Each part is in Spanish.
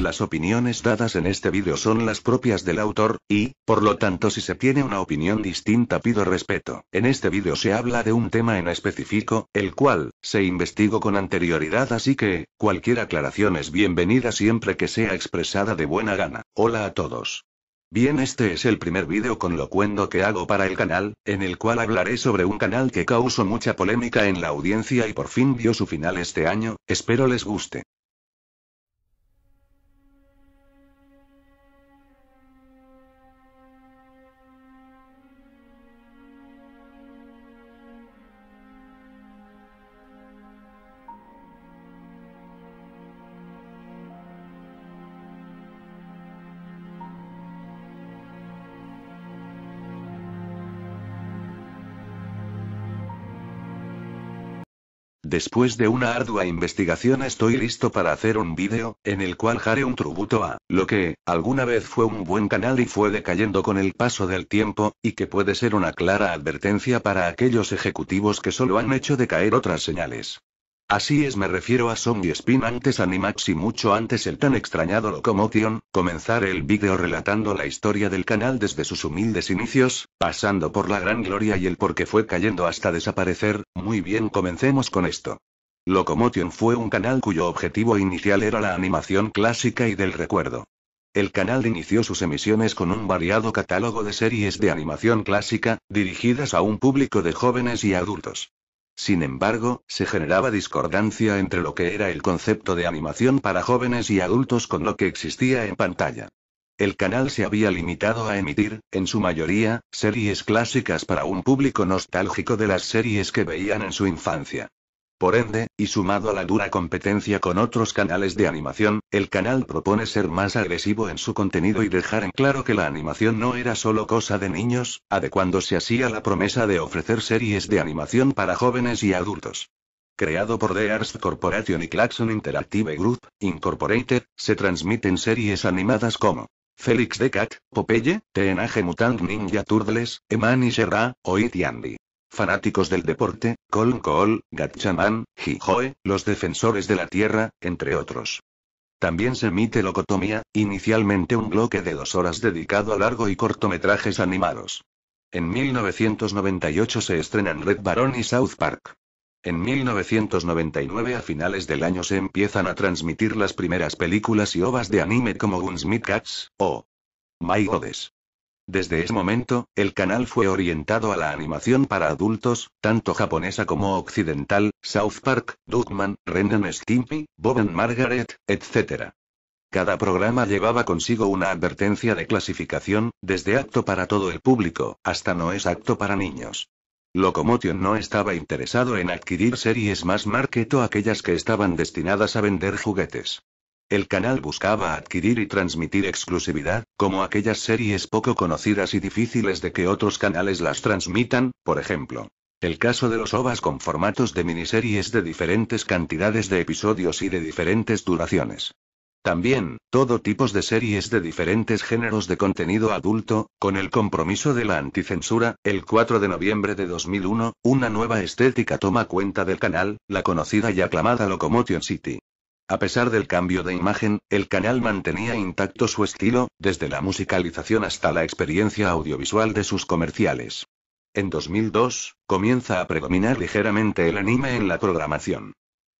Las opiniones dadas en este vídeo son las propias del autor, y, por lo tanto si se tiene una opinión distinta pido respeto. En este vídeo se habla de un tema en específico, el cual, se investigó con anterioridad así que, cualquier aclaración es bienvenida siempre que sea expresada de buena gana. Hola a todos. Bien este es el primer vídeo con locuendo que hago para el canal, en el cual hablaré sobre un canal que causó mucha polémica en la audiencia y por fin dio su final este año, espero les guste. Después de una ardua investigación estoy listo para hacer un vídeo, en el cual haré un tributo a, lo que, alguna vez fue un buen canal y fue decayendo con el paso del tiempo, y que puede ser una clara advertencia para aquellos ejecutivos que solo han hecho decaer otras señales. Así es, me refiero a Zombie Spin antes Animax y mucho antes el tan extrañado Locomotion, comenzar el vídeo relatando la historia del canal desde sus humildes inicios, pasando por la gran gloria y el por qué fue cayendo hasta desaparecer, muy bien comencemos con esto. Locomotion fue un canal cuyo objetivo inicial era la animación clásica y del recuerdo. El canal inició sus emisiones con un variado catálogo de series de animación clásica, dirigidas a un público de jóvenes y adultos. Sin embargo, se generaba discordancia entre lo que era el concepto de animación para jóvenes y adultos con lo que existía en pantalla. El canal se había limitado a emitir, en su mayoría, series clásicas para un público nostálgico de las series que veían en su infancia. Por ende, y sumado a la dura competencia con otros canales de animación, el canal propone ser más agresivo en su contenido y dejar en claro que la animación no era solo cosa de niños, adecuándose así a la promesa de ofrecer series de animación para jóvenes y adultos. Creado por The Arts Corporation y Claxon Interactive Group, Incorporated, se transmiten series animadas como Félix the Cat, Popeye, Teenage Mutant Ninja Turtles, Eman y o It Fanáticos del deporte, Col Cole, Gatchaman, Jijoe, los defensores de la tierra, entre otros. También se emite Locotomía, inicialmente un bloque de dos horas dedicado a largo y cortometrajes animados. En 1998 se estrenan Red Baron y South Park. En 1999 a finales del año se empiezan a transmitir las primeras películas y ovas de anime como Gunsmith Cats, o My Goddess. Desde ese momento, el canal fue orientado a la animación para adultos, tanto japonesa como occidental, South Park, Duckman, Ren Stimpy, Bob Margaret, etc. Cada programa llevaba consigo una advertencia de clasificación, desde apto para todo el público, hasta no es apto para niños. Locomotion no estaba interesado en adquirir series más market aquellas que estaban destinadas a vender juguetes. El canal buscaba adquirir y transmitir exclusividad, como aquellas series poco conocidas y difíciles de que otros canales las transmitan, por ejemplo. El caso de los OVAs con formatos de miniseries de diferentes cantidades de episodios y de diferentes duraciones. También, todo tipo de series de diferentes géneros de contenido adulto, con el compromiso de la anticensura, el 4 de noviembre de 2001, una nueva estética toma cuenta del canal, la conocida y aclamada Locomotion City. A pesar del cambio de imagen, el canal mantenía intacto su estilo, desde la musicalización hasta la experiencia audiovisual de sus comerciales. En 2002, comienza a predominar ligeramente el anime en la programación.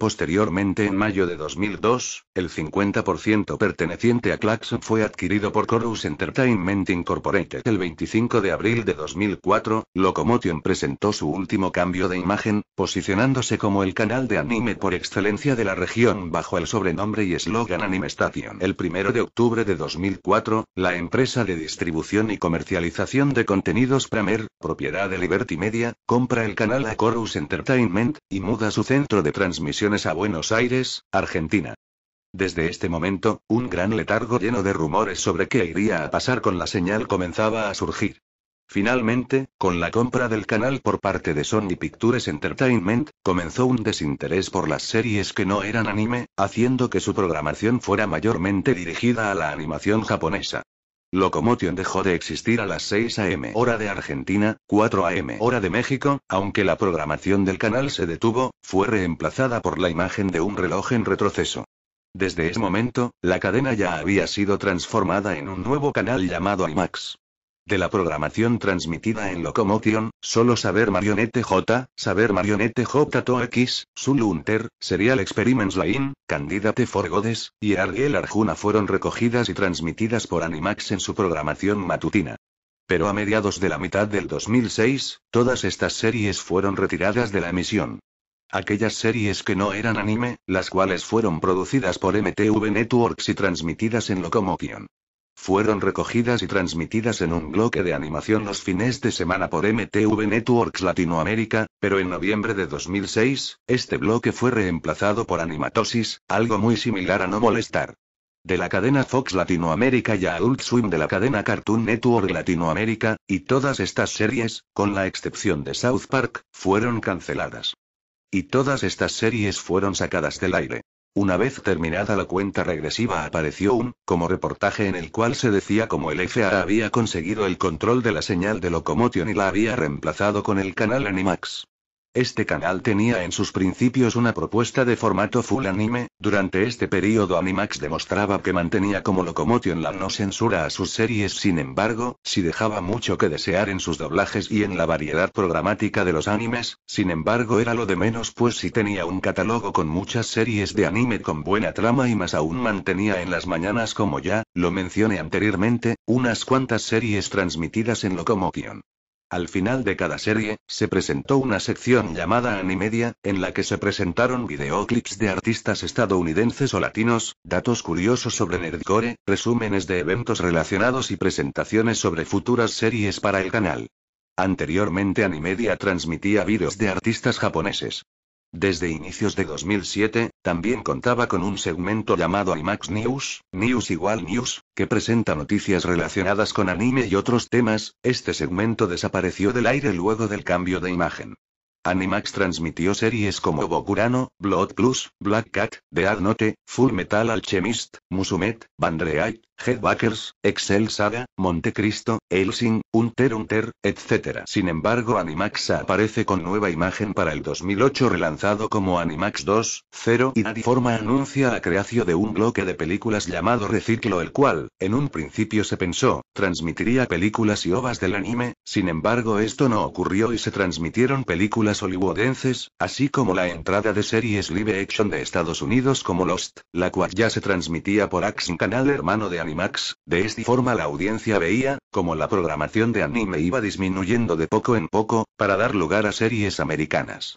Posteriormente en mayo de 2002, el 50% perteneciente a Claxon fue adquirido por Corus Entertainment Incorporated. El 25 de abril de 2004, Locomotion presentó su último cambio de imagen, posicionándose como el canal de anime por excelencia de la región bajo el sobrenombre y eslogan Anime Station. El 1 de octubre de 2004, la empresa de distribución y comercialización de contenidos Premier, propiedad de Liberty Media, compra el canal a Corus Entertainment, y muda su centro de transmisión a Buenos Aires, Argentina. Desde este momento, un gran letargo lleno de rumores sobre qué iría a pasar con la señal comenzaba a surgir. Finalmente, con la compra del canal por parte de Sony Pictures Entertainment, comenzó un desinterés por las series que no eran anime, haciendo que su programación fuera mayormente dirigida a la animación japonesa. Locomotion dejó de existir a las 6 am hora de Argentina, 4 am hora de México, aunque la programación del canal se detuvo, fue reemplazada por la imagen de un reloj en retroceso. Desde ese momento, la cadena ya había sido transformada en un nuevo canal llamado IMAX. De la programación transmitida en Locomotion, solo Saber Marionete J, Saber Marionete J to X, Sulunter, Serial Experiments Line, Candidate for Godes, y argel Arjuna fueron recogidas y transmitidas por Animax en su programación matutina. Pero a mediados de la mitad del 2006, todas estas series fueron retiradas de la emisión. Aquellas series que no eran anime, las cuales fueron producidas por MTV Networks y transmitidas en Locomotion. Fueron recogidas y transmitidas en un bloque de animación los fines de semana por MTV Networks Latinoamérica, pero en noviembre de 2006, este bloque fue reemplazado por Animatosis, algo muy similar a No Molestar. De la cadena Fox Latinoamérica y Adult Swim de la cadena Cartoon Network Latinoamérica, y todas estas series, con la excepción de South Park, fueron canceladas. Y todas estas series fueron sacadas del aire. Una vez terminada la cuenta regresiva apareció un, como reportaje en el cual se decía como el FA había conseguido el control de la señal de Locomotion y la había reemplazado con el canal Animax. Este canal tenía en sus principios una propuesta de formato full anime, durante este periodo Animax demostraba que mantenía como Locomotion la no censura a sus series, sin embargo, si dejaba mucho que desear en sus doblajes y en la variedad programática de los animes, sin embargo era lo de menos pues si tenía un catálogo con muchas series de anime con buena trama y más aún mantenía en las mañanas como ya, lo mencioné anteriormente, unas cuantas series transmitidas en Locomotion. Al final de cada serie, se presentó una sección llamada Animedia, en la que se presentaron videoclips de artistas estadounidenses o latinos, datos curiosos sobre Nerdcore, resúmenes de eventos relacionados y presentaciones sobre futuras series para el canal. Anteriormente Animedia transmitía vídeos de artistas japoneses. Desde inicios de 2007, también contaba con un segmento llamado Animax News, News igual News, que presenta noticias relacionadas con anime y otros temas, este segmento desapareció del aire luego del cambio de imagen. Animax transmitió series como Bokurano, Blood Plus, Black Cat, The Ad Note, Full Metal Alchemist, Musumet, Bandreite. Headbackers, Excel Saga, Montecristo, Helsing, Unter Hunter, etc. Sin embargo, Animax aparece con nueva imagen para el 2008 relanzado como Animax 2, 0 y forma anuncia la creación de un bloque de películas llamado Reciclo el cual, en un principio se pensó, transmitiría películas y ovas del anime, sin embargo esto no ocurrió y se transmitieron películas hollywoodenses, así como la entrada de series live action de Estados Unidos como Lost, la cual ya se transmitía por Action Canal hermano de Animax de esta forma la audiencia veía, como la programación de anime iba disminuyendo de poco en poco, para dar lugar a series americanas.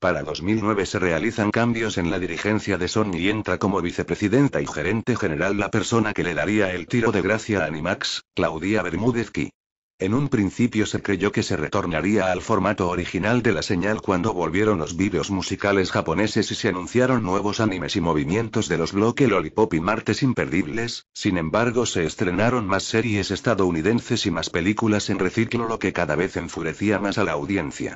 Para 2009 se realizan cambios en la dirigencia de Sony y entra como vicepresidenta y gerente general la persona que le daría el tiro de gracia a Animax, Claudia Bermúdezki. En un principio se creyó que se retornaría al formato original de la señal cuando volvieron los vídeos musicales japoneses y se anunciaron nuevos animes y movimientos de los bloques Lollipop y Martes Imperdibles, sin embargo se estrenaron más series estadounidenses y más películas en reciclo lo que cada vez enfurecía más a la audiencia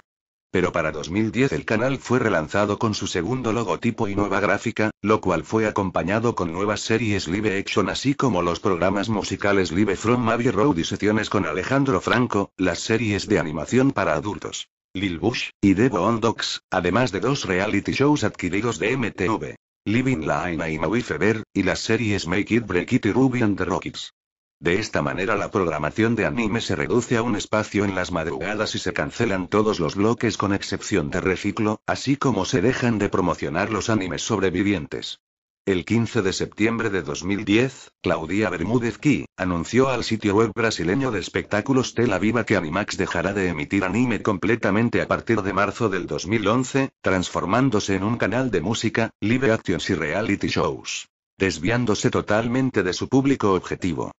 pero para 2010 el canal fue relanzado con su segundo logotipo y nueva gráfica, lo cual fue acompañado con nuevas series live action así como los programas musicales Live From Abbey Road y sesiones con Alejandro Franco, las series de animación para adultos. Lil Bush, y Devo on Dogs, además de dos reality shows adquiridos de MTV. Living La y Maui Feber, y las series Make It Break It y Ruby and the Rockets. De esta manera la programación de anime se reduce a un espacio en las madrugadas y se cancelan todos los bloques con excepción de reciclo, así como se dejan de promocionar los animes sobrevivientes. El 15 de septiembre de 2010, Claudia Bermúdez Key anunció al sitio web brasileño de espectáculos Tel Aviva que Animax dejará de emitir anime completamente a partir de marzo del 2011, transformándose en un canal de música, live actions y reality shows desviándose totalmente de su público objetivo.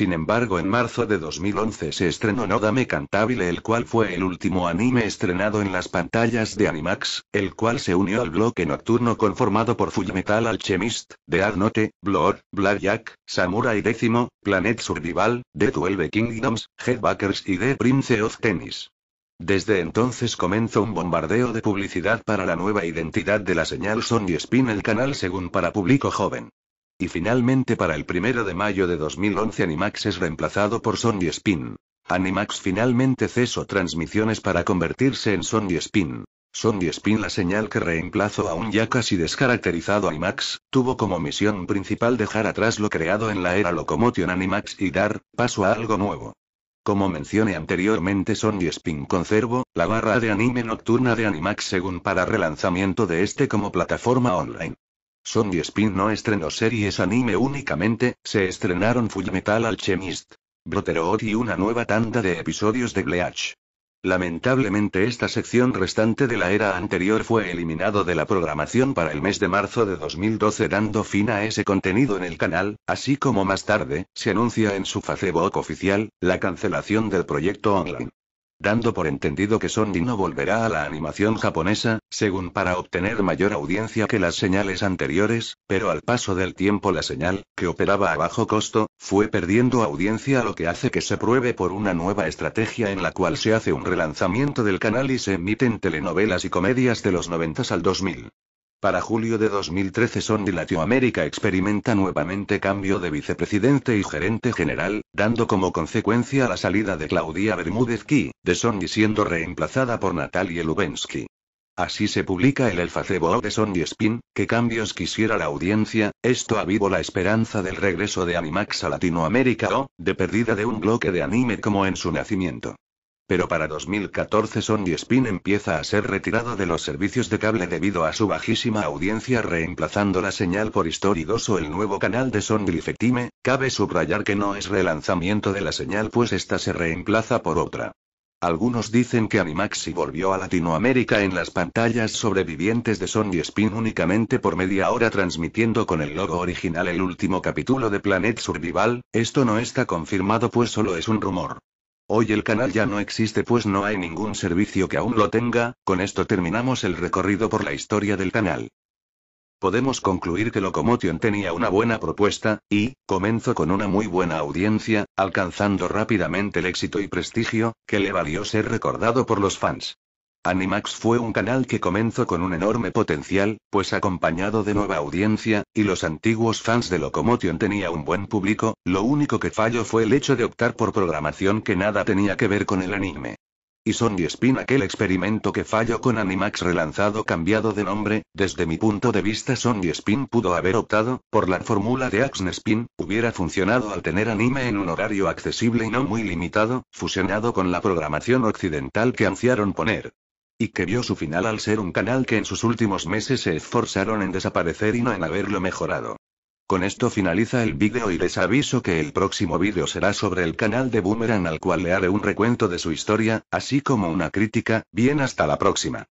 Sin embargo, en marzo de 2011 se estrenó Nodame Cantabile, el cual fue el último anime estrenado en las pantallas de Animax, el cual se unió al bloque nocturno conformado por Fullmetal Alchemist, The Art Blur, Blood, Blackjack, Samurai X, Planet Survival, The Twelve Kingdoms, Headbackers y The Prince of Tennis. Desde entonces comenzó un bombardeo de publicidad para la nueva identidad de la señal Sony Spin el canal según para público joven. Y finalmente para el 1 de mayo de 2011 Animax es reemplazado por Sony Spin. Animax finalmente cesó transmisiones para convertirse en Sony Spin. Sony Spin la señal que reemplazó a un ya casi descaracterizado Animax, tuvo como misión principal dejar atrás lo creado en la era Locomotion Animax y dar paso a algo nuevo. Como mencioné anteriormente Sony Spin conservo, la barra de anime nocturna de Animax según para relanzamiento de este como plataforma online. Sony Spin no estrenó series anime únicamente, se estrenaron Fullmetal Alchemist, Brotherhood y una nueva tanda de episodios de Bleach. Lamentablemente esta sección restante de la era anterior fue eliminado de la programación para el mes de marzo de 2012 dando fin a ese contenido en el canal, así como más tarde, se anuncia en su Facebook oficial, la cancelación del proyecto online dando por entendido que Sony no volverá a la animación japonesa, según para obtener mayor audiencia que las señales anteriores, pero al paso del tiempo la señal, que operaba a bajo costo, fue perdiendo audiencia lo que hace que se pruebe por una nueva estrategia en la cual se hace un relanzamiento del canal y se emiten telenovelas y comedias de los 90 al 2000. Para julio de 2013 Sony Latinoamérica experimenta nuevamente cambio de vicepresidente y gerente general, dando como consecuencia la salida de Claudia Bermúdez Key, de Sony siendo reemplazada por Natalia Lubensky. Así se publica el El facebo de Sony Spin, que cambios quisiera la audiencia, esto avivó la esperanza del regreso de Animax a Latinoamérica o, de perdida de un bloque de anime como en su nacimiento. Pero para 2014 Sony Spin empieza a ser retirado de los servicios de cable debido a su bajísima audiencia reemplazando la señal por History 2 o el nuevo canal de Sony Lifetime, cabe subrayar que no es relanzamiento de la señal pues esta se reemplaza por otra. Algunos dicen que Animaxi volvió a Latinoamérica en las pantallas sobrevivientes de Sony Spin únicamente por media hora transmitiendo con el logo original el último capítulo de Planet Survival, esto no está confirmado pues solo es un rumor. Hoy el canal ya no existe pues no hay ningún servicio que aún lo tenga, con esto terminamos el recorrido por la historia del canal. Podemos concluir que Locomotion tenía una buena propuesta, y, comenzó con una muy buena audiencia, alcanzando rápidamente el éxito y prestigio, que le valió ser recordado por los fans. Animax fue un canal que comenzó con un enorme potencial, pues acompañado de nueva audiencia, y los antiguos fans de Locomotion tenía un buen público, lo único que falló fue el hecho de optar por programación que nada tenía que ver con el anime. Y Sony Spin aquel experimento que falló con Animax relanzado cambiado de nombre, desde mi punto de vista Sony Spin pudo haber optado, por la fórmula de Axn Spin, hubiera funcionado al tener anime en un horario accesible y no muy limitado, fusionado con la programación occidental que ansiaron poner y que vio su final al ser un canal que en sus últimos meses se esforzaron en desaparecer y no en haberlo mejorado. Con esto finaliza el vídeo y les aviso que el próximo vídeo será sobre el canal de Boomerang al cual le haré un recuento de su historia, así como una crítica, bien hasta la próxima.